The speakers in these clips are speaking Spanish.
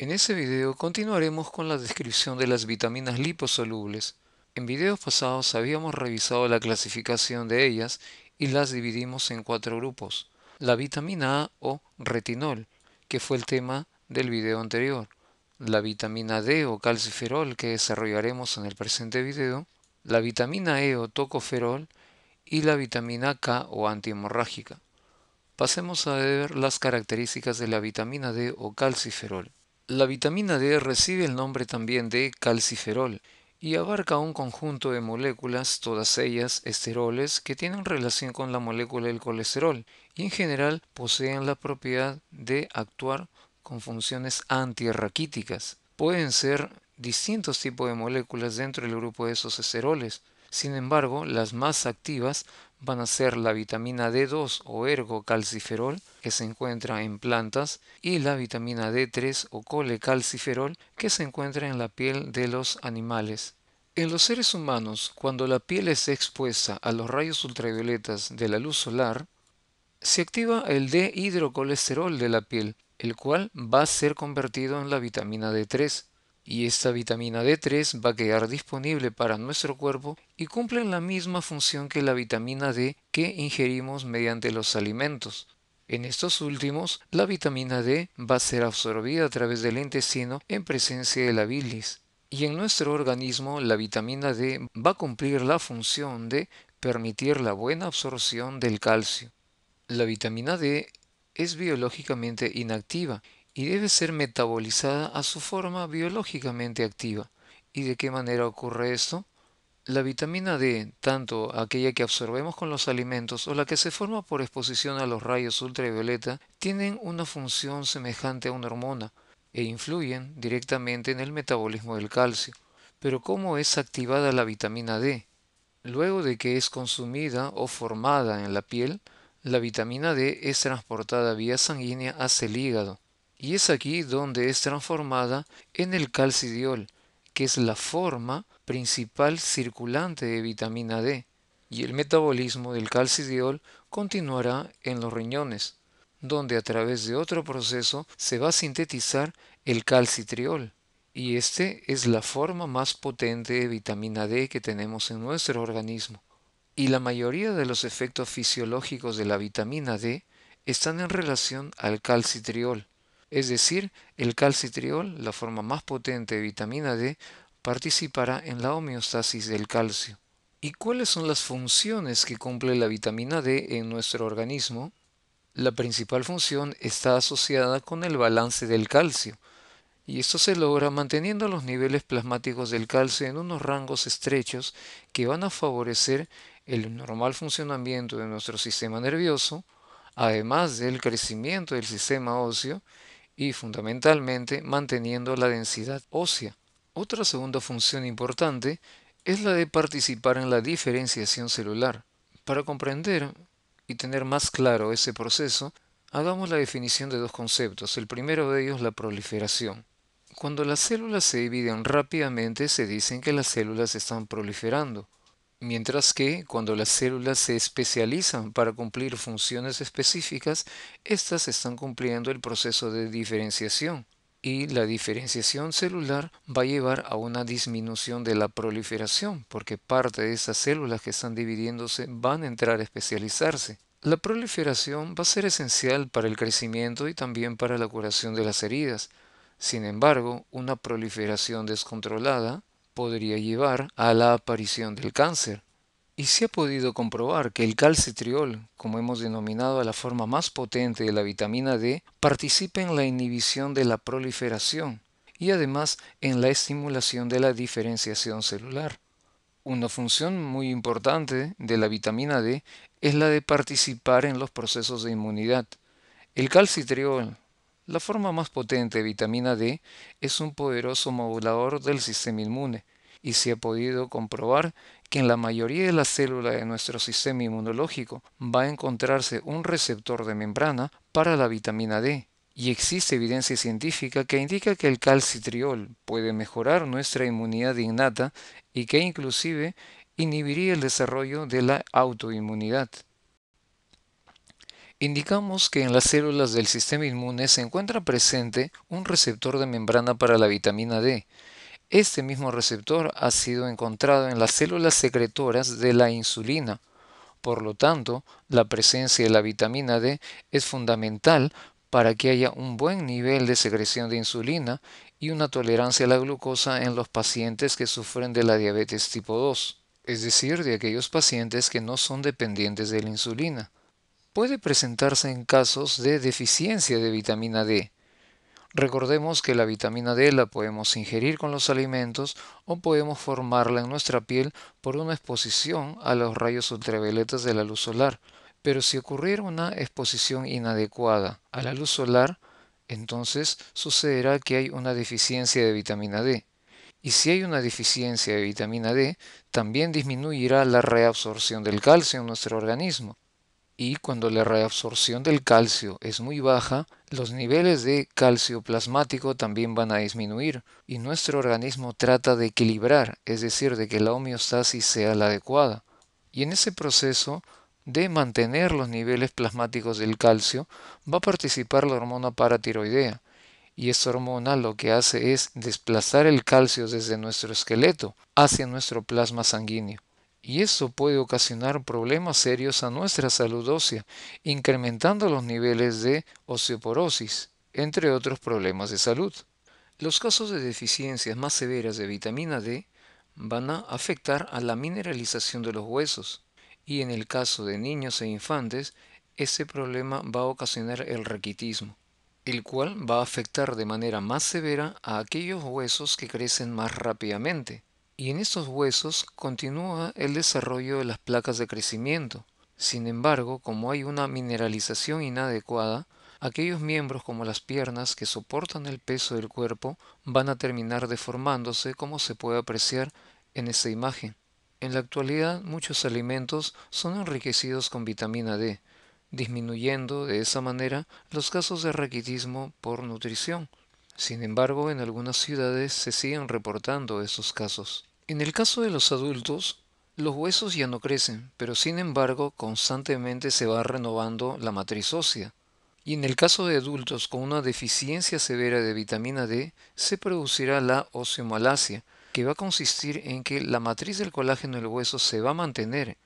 En ese video continuaremos con la descripción de las vitaminas liposolubles. En videos pasados habíamos revisado la clasificación de ellas y las dividimos en cuatro grupos. La vitamina A o retinol, que fue el tema del video anterior. La vitamina D o calciferol, que desarrollaremos en el presente video. La vitamina E o tocoferol y la vitamina K o antihemorrágica. Pasemos a ver las características de la vitamina D o calciferol. La vitamina D recibe el nombre también de calciferol y abarca un conjunto de moléculas, todas ellas esteroles, que tienen relación con la molécula del colesterol y en general poseen la propiedad de actuar con funciones antirraquíticas. Pueden ser distintos tipos de moléculas dentro del grupo de esos esteroles. Sin embargo, las más activas van a ser la vitamina D2 o ergocalciferol que se encuentra en plantas y la vitamina D3 o colecalciferol que se encuentra en la piel de los animales. En los seres humanos, cuando la piel es expuesta a los rayos ultravioletas de la luz solar, se activa el D-hidrocolesterol de la piel, el cual va a ser convertido en la vitamina D3 y esta vitamina D3 va a quedar disponible para nuestro cuerpo y cumple la misma función que la vitamina D que ingerimos mediante los alimentos. En estos últimos, la vitamina D va a ser absorbida a través del intestino en presencia de la bilis. Y en nuestro organismo, la vitamina D va a cumplir la función de permitir la buena absorción del calcio. La vitamina D es biológicamente inactiva y debe ser metabolizada a su forma biológicamente activa. ¿Y de qué manera ocurre esto? La vitamina D, tanto aquella que absorbemos con los alimentos o la que se forma por exposición a los rayos ultravioleta, tienen una función semejante a una hormona e influyen directamente en el metabolismo del calcio. Pero ¿cómo es activada la vitamina D? Luego de que es consumida o formada en la piel, la vitamina D es transportada vía sanguínea hacia el hígado, y es aquí donde es transformada en el calcidiol, que es la forma principal circulante de vitamina D, y el metabolismo del calcidiol continuará en los riñones, donde a través de otro proceso se va a sintetizar el calcitriol, y este es la forma más potente de vitamina D que tenemos en nuestro organismo. Y la mayoría de los efectos fisiológicos de la vitamina D están en relación al calcitriol, es decir, el calcitriol, la forma más potente de vitamina D, participará en la homeostasis del calcio. ¿Y cuáles son las funciones que cumple la vitamina D en nuestro organismo? La principal función está asociada con el balance del calcio, y esto se logra manteniendo los niveles plasmáticos del calcio en unos rangos estrechos que van a favorecer el normal funcionamiento de nuestro sistema nervioso, además del crecimiento del sistema óseo y fundamentalmente manteniendo la densidad ósea. Otra segunda función importante es la de participar en la diferenciación celular. Para comprender y tener más claro ese proceso, hagamos la definición de dos conceptos. El primero de ellos la proliferación. Cuando las células se dividen rápidamente se dice que las células están proliferando. Mientras que cuando las células se especializan para cumplir funciones específicas, éstas están cumpliendo el proceso de diferenciación y la diferenciación celular va a llevar a una disminución de la proliferación porque parte de esas células que están dividiéndose van a entrar a especializarse. La proliferación va a ser esencial para el crecimiento y también para la curación de las heridas. Sin embargo, una proliferación descontrolada podría llevar a la aparición del cáncer. Y se ha podido comprobar que el calcitriol, como hemos denominado a la forma más potente de la vitamina D, participa en la inhibición de la proliferación y además en la estimulación de la diferenciación celular. Una función muy importante de la vitamina D es la de participar en los procesos de inmunidad. El calcitriol, la forma más potente de vitamina D es un poderoso modulador del sistema inmune y se ha podido comprobar que en la mayoría de las células de nuestro sistema inmunológico va a encontrarse un receptor de membrana para la vitamina D. Y existe evidencia científica que indica que el calcitriol puede mejorar nuestra inmunidad innata y que inclusive inhibiría el desarrollo de la autoinmunidad. Indicamos que en las células del sistema inmune se encuentra presente un receptor de membrana para la vitamina D. Este mismo receptor ha sido encontrado en las células secretoras de la insulina. Por lo tanto, la presencia de la vitamina D es fundamental para que haya un buen nivel de secreción de insulina y una tolerancia a la glucosa en los pacientes que sufren de la diabetes tipo 2, es decir, de aquellos pacientes que no son dependientes de la insulina puede presentarse en casos de deficiencia de vitamina D. Recordemos que la vitamina D la podemos ingerir con los alimentos o podemos formarla en nuestra piel por una exposición a los rayos ultravioletas de la luz solar. Pero si ocurriera una exposición inadecuada a la luz solar, entonces sucederá que hay una deficiencia de vitamina D. Y si hay una deficiencia de vitamina D, también disminuirá la reabsorción del calcio en nuestro organismo y cuando la reabsorción del calcio es muy baja, los niveles de calcio plasmático también van a disminuir y nuestro organismo trata de equilibrar, es decir, de que la homeostasis sea la adecuada. Y en ese proceso de mantener los niveles plasmáticos del calcio va a participar la hormona paratiroidea. Y esta hormona lo que hace es desplazar el calcio desde nuestro esqueleto hacia nuestro plasma sanguíneo y eso puede ocasionar problemas serios a nuestra salud ósea, incrementando los niveles de osteoporosis, entre otros problemas de salud. Los casos de deficiencias más severas de vitamina D van a afectar a la mineralización de los huesos, y en el caso de niños e infantes, ese problema va a ocasionar el raquitismo, el cual va a afectar de manera más severa a aquellos huesos que crecen más rápidamente, y en estos huesos continúa el desarrollo de las placas de crecimiento. Sin embargo, como hay una mineralización inadecuada, aquellos miembros como las piernas que soportan el peso del cuerpo van a terminar deformándose como se puede apreciar en esa imagen. En la actualidad muchos alimentos son enriquecidos con vitamina D, disminuyendo de esa manera los casos de raquitismo por nutrición. Sin embargo, en algunas ciudades se siguen reportando esos casos. En el caso de los adultos, los huesos ya no crecen, pero sin embargo constantemente se va renovando la matriz ósea. Y en el caso de adultos con una deficiencia severa de vitamina D, se producirá la osteomalacia, que va a consistir en que la matriz del colágeno del hueso se va a mantener,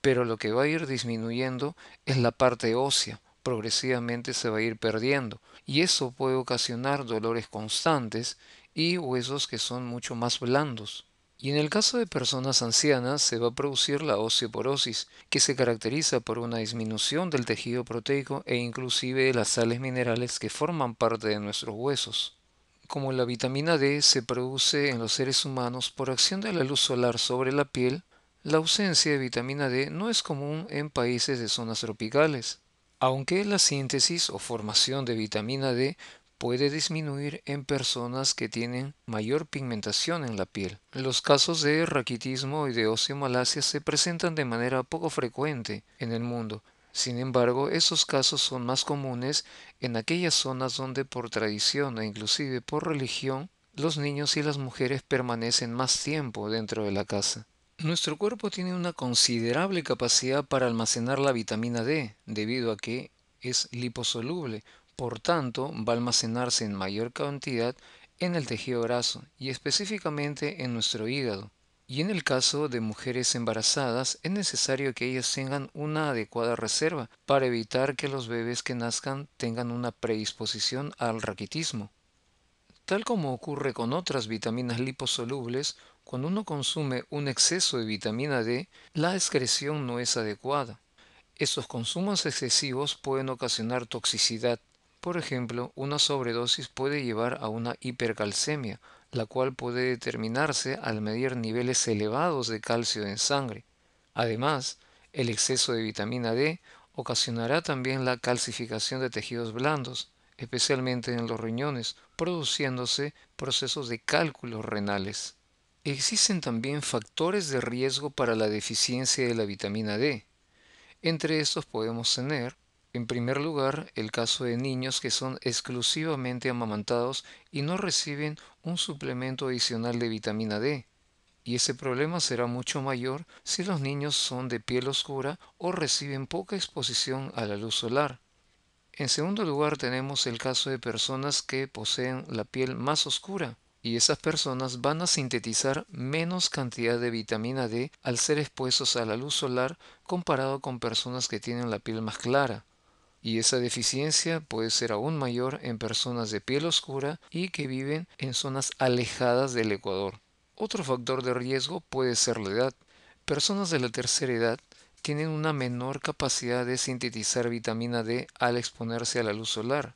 pero lo que va a ir disminuyendo es la parte ósea, progresivamente se va a ir perdiendo, y eso puede ocasionar dolores constantes y huesos que son mucho más blandos. Y en el caso de personas ancianas se va a producir la osteoporosis, que se caracteriza por una disminución del tejido proteico e inclusive de las sales minerales que forman parte de nuestros huesos. Como la vitamina D se produce en los seres humanos por acción de la luz solar sobre la piel, la ausencia de vitamina D no es común en países de zonas tropicales, aunque la síntesis o formación de vitamina D puede disminuir en personas que tienen mayor pigmentación en la piel. Los casos de raquitismo y de osteomalacia se presentan de manera poco frecuente en el mundo. Sin embargo, esos casos son más comunes en aquellas zonas donde por tradición e inclusive por religión los niños y las mujeres permanecen más tiempo dentro de la casa. Nuestro cuerpo tiene una considerable capacidad para almacenar la vitamina D, debido a que es liposoluble, por tanto, va a almacenarse en mayor cantidad en el tejido graso y específicamente en nuestro hígado. Y en el caso de mujeres embarazadas es necesario que ellas tengan una adecuada reserva para evitar que los bebés que nazcan tengan una predisposición al raquitismo. Tal como ocurre con otras vitaminas liposolubles, cuando uno consume un exceso de vitamina D, la excreción no es adecuada. Estos consumos excesivos pueden ocasionar toxicidad por ejemplo, una sobredosis puede llevar a una hipercalcemia, la cual puede determinarse al medir niveles elevados de calcio en sangre. Además, el exceso de vitamina D ocasionará también la calcificación de tejidos blandos, especialmente en los riñones, produciéndose procesos de cálculos renales. Existen también factores de riesgo para la deficiencia de la vitamina D. Entre estos podemos tener en primer lugar, el caso de niños que son exclusivamente amamantados y no reciben un suplemento adicional de vitamina D. Y ese problema será mucho mayor si los niños son de piel oscura o reciben poca exposición a la luz solar. En segundo lugar tenemos el caso de personas que poseen la piel más oscura y esas personas van a sintetizar menos cantidad de vitamina D al ser expuestos a la luz solar comparado con personas que tienen la piel más clara y esa deficiencia puede ser aún mayor en personas de piel oscura y que viven en zonas alejadas del Ecuador. Otro factor de riesgo puede ser la edad. Personas de la tercera edad tienen una menor capacidad de sintetizar vitamina D al exponerse a la luz solar.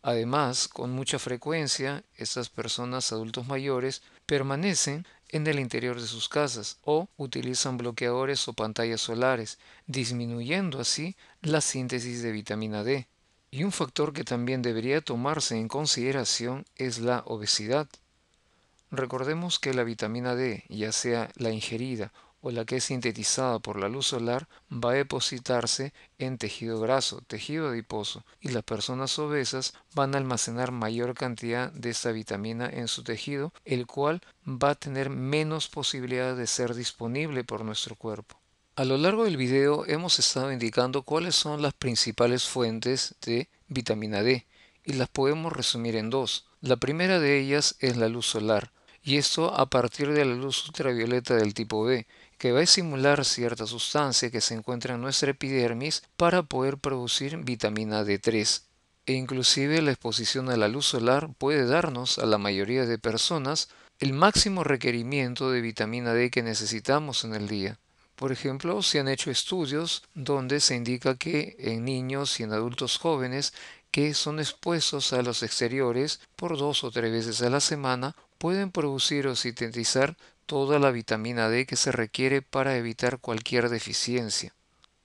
Además, con mucha frecuencia, estas personas adultos mayores permanecen en el interior de sus casas o utilizan bloqueadores o pantallas solares, disminuyendo así la síntesis de vitamina D. Y un factor que también debería tomarse en consideración es la obesidad. Recordemos que la vitamina D, ya sea la ingerida o la que es sintetizada por la luz solar va a depositarse en tejido graso, tejido adiposo, y las personas obesas van a almacenar mayor cantidad de esta vitamina en su tejido, el cual va a tener menos posibilidad de ser disponible por nuestro cuerpo. A lo largo del video hemos estado indicando cuáles son las principales fuentes de vitamina D y las podemos resumir en dos. La primera de ellas es la luz solar, y esto a partir de la luz ultravioleta del tipo B, que va a simular cierta sustancia que se encuentra en nuestra epidermis para poder producir vitamina D3. E inclusive la exposición a la luz solar puede darnos a la mayoría de personas el máximo requerimiento de vitamina D que necesitamos en el día. Por ejemplo, se han hecho estudios donde se indica que en niños y en adultos jóvenes que son expuestos a los exteriores por dos o tres veces a la semana pueden producir o sintetizar toda la vitamina D que se requiere para evitar cualquier deficiencia.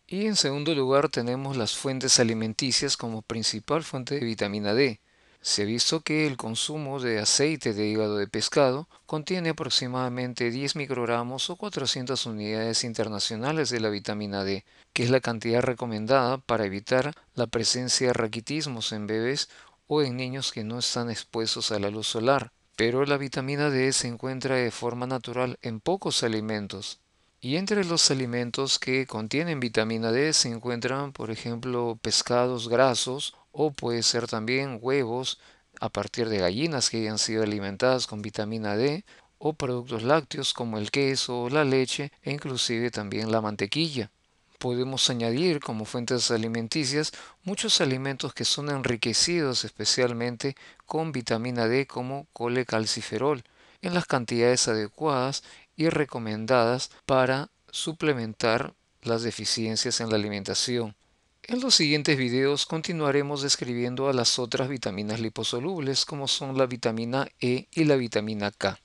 Y en segundo lugar tenemos las fuentes alimenticias como principal fuente de vitamina D. Se ha visto que el consumo de aceite de hígado de pescado contiene aproximadamente 10 microgramos o 400 unidades internacionales de la vitamina D, que es la cantidad recomendada para evitar la presencia de raquitismos en bebés o en niños que no están expuestos a la luz solar. Pero la vitamina D se encuentra de forma natural en pocos alimentos. Y entre los alimentos que contienen vitamina D se encuentran, por ejemplo, pescados grasos o puede ser también huevos a partir de gallinas que hayan sido alimentadas con vitamina D o productos lácteos como el queso, la leche e inclusive también la mantequilla podemos añadir como fuentes alimenticias muchos alimentos que son enriquecidos especialmente con vitamina D como colecalciferol en las cantidades adecuadas y recomendadas para suplementar las deficiencias en la alimentación. En los siguientes videos continuaremos describiendo a las otras vitaminas liposolubles como son la vitamina E y la vitamina K.